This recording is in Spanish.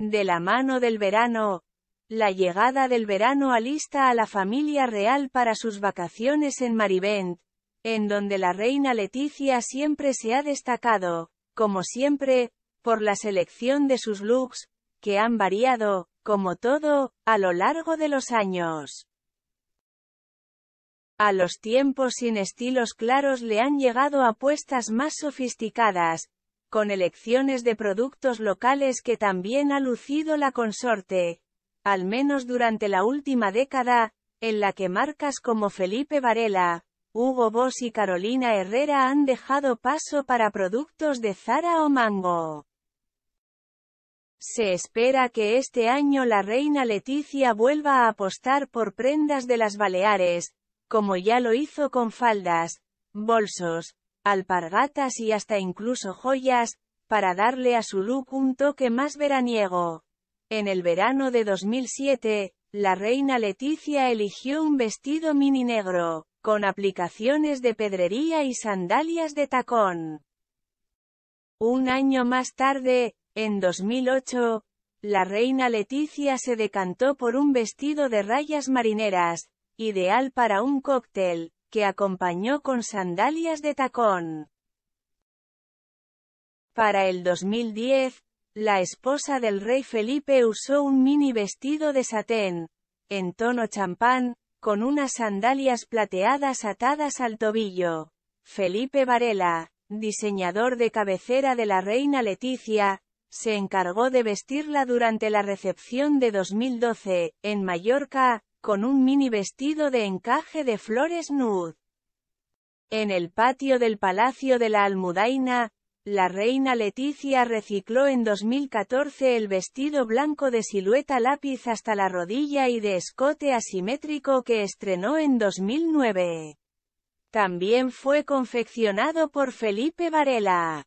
De la mano del verano, la llegada del verano alista a la familia real para sus vacaciones en Marivent, en donde la reina Leticia siempre se ha destacado, como siempre, por la selección de sus looks, que han variado, como todo, a lo largo de los años. A los tiempos sin estilos claros le han llegado apuestas más sofisticadas, con elecciones de productos locales que también ha lucido la consorte, al menos durante la última década, en la que marcas como Felipe Varela, Hugo Boss y Carolina Herrera han dejado paso para productos de Zara o Mango. Se espera que este año la reina Leticia vuelva a apostar por prendas de las Baleares, como ya lo hizo con faldas, bolsos, alpargatas y hasta incluso joyas, para darle a su look un toque más veraniego. En el verano de 2007, la reina Leticia eligió un vestido mini negro, con aplicaciones de pedrería y sandalias de tacón. Un año más tarde, en 2008, la reina Leticia se decantó por un vestido de rayas marineras, ideal para un cóctel, que acompañó con sandalias de tacón. Para el 2010, la esposa del rey Felipe usó un mini vestido de satén, en tono champán, con unas sandalias plateadas atadas al tobillo. Felipe Varela, diseñador de cabecera de la reina Leticia, se encargó de vestirla durante la recepción de 2012, en Mallorca, con un mini vestido de encaje de flores nude. En el patio del Palacio de la Almudaina, la reina Leticia recicló en 2014 el vestido blanco de silueta lápiz hasta la rodilla y de escote asimétrico que estrenó en 2009. También fue confeccionado por Felipe Varela.